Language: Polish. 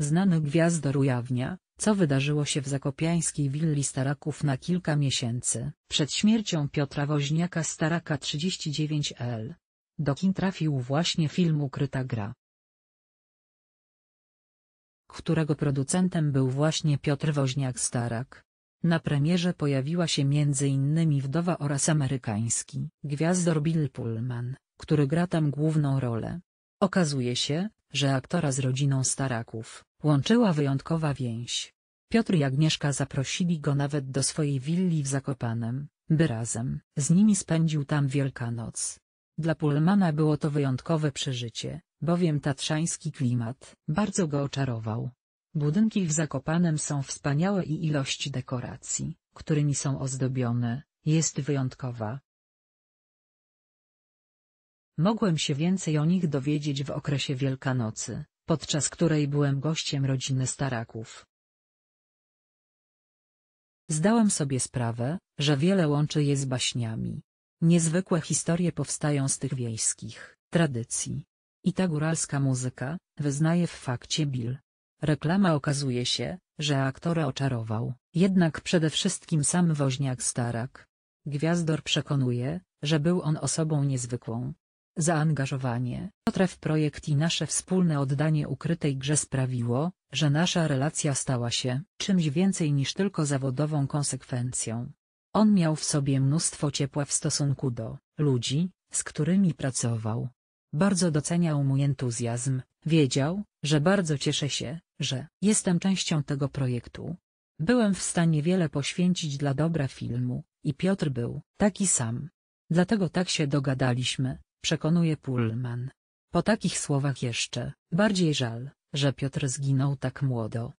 Znany gwiazdor ujawnia, co wydarzyło się w zakopiańskiej willi Staraków na kilka miesięcy. Przed śmiercią Piotra Woźniaka Staraka 39L. Do kin trafił właśnie film Ukryta Gra. Którego producentem był właśnie Piotr Woźniak Starak. Na premierze pojawiła się m.in. wdowa oraz amerykański gwiazdor Bill Pullman, który gra tam główną rolę. Okazuje się, że aktora z rodziną Staraków Łączyła wyjątkowa więź. Piotr i Agnieszka zaprosili go nawet do swojej willi w Zakopanem, by razem z nimi spędził tam Wielkanoc. Dla Pullmana było to wyjątkowe przeżycie, bowiem tatrzański klimat bardzo go oczarował. Budynki w Zakopanem są wspaniałe i ilość dekoracji, którymi są ozdobione, jest wyjątkowa. Mogłem się więcej o nich dowiedzieć w okresie Wielkanocy, podczas której byłem gościem rodziny Staraków. Zdałem sobie sprawę, że wiele łączy je z baśniami. Niezwykłe historie powstają z tych wiejskich tradycji. I ta góralska muzyka, wyznaje w fakcie Bill. Reklama okazuje się, że aktora oczarował, jednak przede wszystkim sam woźniak Starak. Gwiazdor przekonuje, że był on osobą niezwykłą, Zaangażowanie Notre w projekt i nasze wspólne oddanie ukrytej grze sprawiło, że nasza relacja stała się czymś więcej niż tylko zawodową konsekwencją. On miał w sobie mnóstwo ciepła w stosunku do ludzi, z którymi pracował. Bardzo doceniał mój entuzjazm, wiedział, że bardzo cieszę się, że jestem częścią tego projektu. Byłem w stanie wiele poświęcić dla dobra filmu, i Piotr był taki sam. Dlatego tak się dogadaliśmy, przekonuje Pullman. Po takich słowach jeszcze, bardziej żal, że Piotr zginął tak młodo,